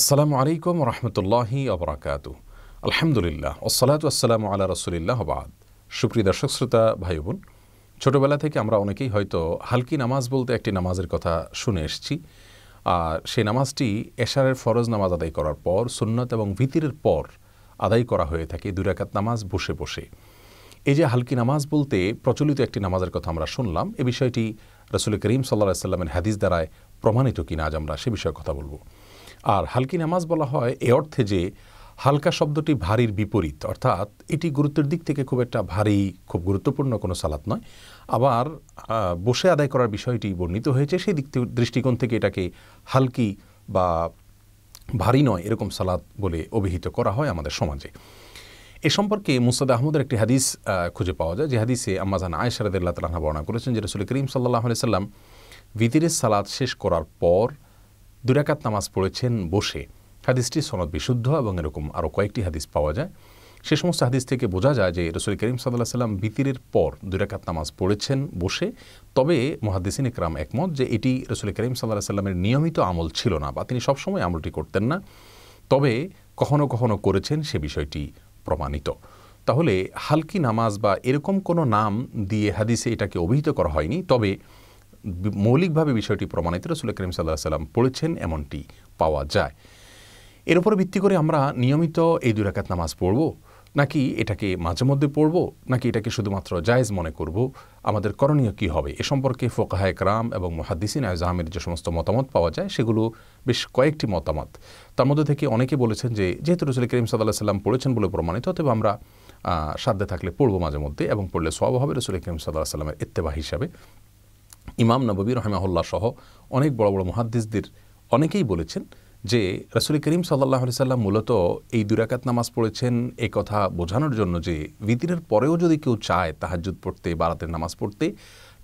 আসসালামু আলাইকুম রহমতুল্লাহি আবরাকাত আলহামদুলিল্লাহ ওসালাতু আসসালামু আলা রসুলিল্লাহ বাদ সুপ্রিয় দর্শক শ্রোতা ভাই বোন ছোটোবেলা থেকে আমরা অনেকেই হয়তো হালকি নামাজ বলতে একটি নামাজের কথা শুনে এসছি আর সেই নামাজটি এশারের ফরজ নামাজ আদায় করার পর সুন্নত এবং ভিতিরের পর আদায় করা হয়ে থাকে দুরাকাত নামাজ বসে বসে এই যে হালকি নামাজ বলতে প্রচলিত একটি নামাজের কথা আমরা শুনলাম এ বিষয়টি রসুল করিম সাল্লা সাল্লামের হাদিস দ্বারায় প্রমাণিত কিনা আজ আমরা সে বিষয়ে কথা বলবো আর হালকি নামাজ বলা হয় এ অর্থে যে হালকা শব্দটি ভারীর বিপরীত অর্থাৎ এটি গুরুত্বের দিক থেকে খুব একটা ভারী খুব গুরুত্বপূর্ণ কোনো সালাত নয় আবার বসে আদায় করার বিষয়টি বর্ণিত হয়েছে সেই দিক দৃষ্টিকোণ থেকে এটাকে হালকি বা ভারী নয় এরকম সালাদ বলে অভিহিত করা হয় আমাদের সমাজে এ সম্পর্কে মুস্তাদ আহমদের একটি হাদিস খুঁজে পাওয়া যায় যে হাদিসে আম্মাজান আয়সারদুল্লাহ তালাহা বর্ণনা করেছেন যে রসুল করিম সাল্লাহ সাল্লাম ভিতিরের সালাদ শেষ করার পর দুরাকাত নামাজ পড়েছেন বসে হাদিসটি সনদ বিশুদ্ধ এবং এরকম আরও কয়েকটি হাদিস পাওয়া যায় সে সমস্ত হাদিস থেকে বোঝা যায় যে রসুল করিম সাল্লাহ সাল্লাম বিতিরের পর দুরাকাত নামাজ পড়েছেন বসে তবে মহাদিসিন একরাম একমত যে এটি রসুল করিম সাল্লাহ সাল্লামের নিয়মিত আমল ছিল না বা তিনি সবসময় আমলটি করতেন না তবে কখনো কখনো করেছেন সে বিষয়টি প্রমাণিত তাহলে হালকি নামাজ বা এরকম কোনো নাম দিয়ে হাদিসে এটাকে অভিহিত করা হয়নি তবে মৌলিকভাবে বিষয়টি প্রমাণিত রসুল করিম সাল্লাহ সাল্লাম পড়েছেন এমনটি পাওয়া যায় এর উপর ভিত্তি করে আমরা নিয়মিত এই দুরাকাত নামাজ পড়ব নাকি এটাকে মাঝে মধ্যে পড়ব নাকি এটাকে শুধুমাত্র জায়েজ মনে করব আমাদের করণীয় কি হবে এ সম্পর্কে ফোকাহা রাম এবং মহাদিসিন আজাহামের যে সমস্ত মতামত পাওয়া যায় সেগুলো বেশ কয়েকটি মতামত তার মধ্যে থেকে অনেকে বলেছেন যে যেহেতু রসুল করিম সাদাল্লাহ সাল্লাম পড়েছেন বলে প্রমাণিত অতএব আমরা সাধ্যে থাকলে পড়ব মাঝে মধ্যে এবং পড়লে সব হবে রসুল করিম সাল্লাহ সাল্লামের ইত্তেবা হিসাবে ইমাম নবী রহমাহুল্লাহ সহ অনেক বড় বড় মহাদ্দিসদের অনেকেই বলেছেন যে রাসুল করিম সাল্লাহ আলি সাল্লাম মূলত এই দুরাকাত নামাজ পড়েছেন এ কথা বোঝানোর জন্য যে ভিতিরের পরেও যদি কেউ চায় তাহাজুদ পড়তে বারাতের নামাজ পড়তে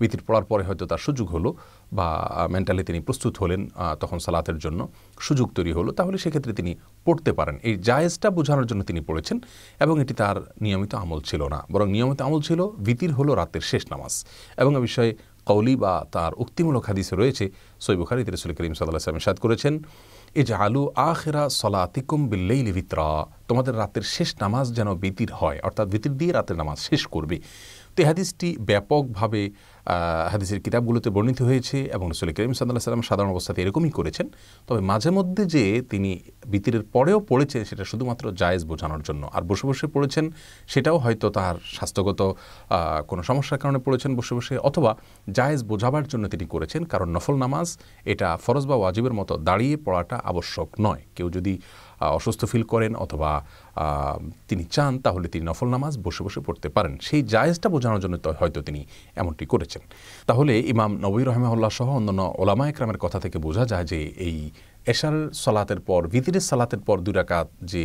ভিতির পড়ার পরে হয়তো তার সুযোগ হলো বা মেন্টালি তিনি প্রস্তুত হলেন তখন সালাতের জন্য সুযোগ তৈরি হলো তাহলে সেক্ষেত্রে তিনি পড়তে পারেন এই জায়েজটা বোঝানোর জন্য তিনি পড়েছেন এবং এটি তার নিয়মিত আমল ছিল না বরং নিয়মিত আমল ছিল ভিতির হলো রাতের শেষ নামাজ এবং এ বিষয়ে কৌলি বা তার উক্তিমূলক হাদিসে রয়েছে সৈবুখারি তিরসুল করিম সাল্লাহ সালাম সাদ করেছেন এ যে আলু আখেরা সলা তিকুম বিল্লেইল ভিতরা তোমাদের রাতের শেষ নামাজ যেন বিতির হয় অর্থাৎ বিতির দিয়ে রাতের নামাজ শেষ করবে তো হাদিসটি ব্যাপকভাবে হাদিসের কিতাবগুলোতে বর্ণিত হয়েছে এবং রসুল করিম সাল্লাহ সাল্লাম সাধারণ অবস্থাতে এরকমই করেছেন তবে মাঝে মধ্যে যে তিনি বিতিরের পরেও পড়েছেন সেটা শুধুমাত্র জায়েজ বোঝানোর জন্য আর বসে বসে পড়েছেন সেটাও হয়তো তার স্বাস্থ্যগত কোনো সমস্যার কারণে পড়েছেন বসে বসে অথবা জায়েজ বোঝাবার জন্য তিনি করেছেন কারণ নফল নামাজ এটা ফরজ বা ওয়াজিবের মতো দাঁড়িয়ে পড়াটা আবশ্যক নয় কেউ যদি অসুস্থ ফিল করেন অথবা তিনি চান তাহলে তিনি নফল নামাজ বসে বসে পড়তে পারেন সেই জায়েজটা বোঝানোর জন্য হয়তো তিনি এমনটি করেছেন করেছেন তাহলে ইমাম নবী রহমাউল্লাহ সহ অন্যান্য ওলামা একরামের কথা থেকে বোঝা যায় যে এই এশার সালাতের পর ভিতরের সালাতের পর দুই রাকাত যে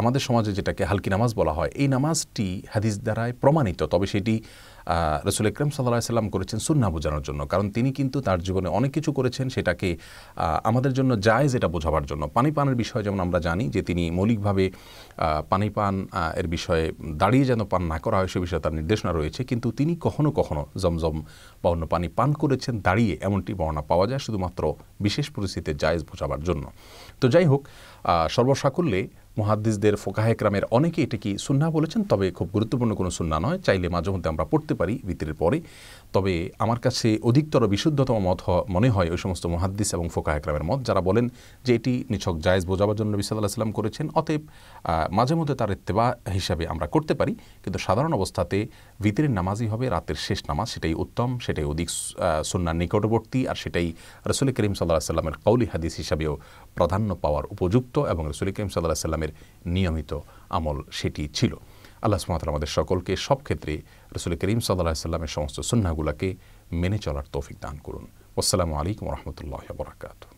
আমাদের সমাজে যেটাকে হালকি নামাজ বলা হয় এই নামাজটি হাদিস দ্বারায় প্রমাণিত তবে সেটি রসুল ইকরম সাল্লাহ সাল্লাম করেছেন সুন্না বোঝানোর জন্য কারণ তিনি কিন্তু তার জীবনে অনেক কিছু করেছেন সেটাকে আমাদের জন্য জায়জ এটা বোঝাবার জন্য পানি পানের বিষয়ে যেমন আমরা জানি যে তিনি মৌলিকভাবে পানি পান এর বিষয়ে দাঁড়িয়ে যেন পান না করা হয় সে বিষয়ে তার নির্দেশনা রয়েছে কিন্তু তিনি কখনো কখনো জমজম বা অন্য পানি পান করেছেন দাঁড়িয়ে এমনটি বর্ণনা পাওয়া যায় শুধুমাত্র বিশেষ পরিস্থিতিতে জায়জ বোঝাবার জন্য তো যাই হোক সর্বসাকুল্যে মহাদ্দিসদের ফোকাহেকরামের অনেকে কি সুন্না বলেছেন তবে খুব গুরুত্বপূর্ণ কোনো সুন্না নয় চাইলে মাঝে মধ্যে আমরা পড়তে পারি বিতরের পরে তবে আমার কাছে অধিকতর বিশুদ্ধতম মত মনে হয় ওই সমস্ত মহাদ্দিস এবং ফোকা একরামের মত যারা বলেন যে এটি নিছক জায়েজ বোঝাবার জন্য নবী সাল্লাহ সাল্লাম করেছেন অতএব মাঝে মধ্যে তার ইত্তেবা হিসাবে আমরা করতে পারি কিন্তু সাধারণ অবস্থাতে ভিতরের নামাজই হবে রাতের শেষ নামাজ সেটাই উত্তম সেটাই অধিক সন্ন্যার নিকটবর্তী আর সেটাই রসুল করিম সাল্লাহ সাল্লামের কৌলি হাদিস হিসাবেও প্রাধান্য পাওয়ার উপযুক্ত এবং রসুল করিম সাল্লাহ সাল্লামের নিয়মিত আমল সেটি ছিল আল্লাহ সুমাত আমাদের সকলকে সব ক্ষেত্রে রসুল করিম সাল্লাহ সাল্লামের সমস্ত সুন্নাগুলাকে মেনে চলার তৌফিক দান করুন আসসালামু আলাইকুম রহমতুল্লাহ বরাকাতু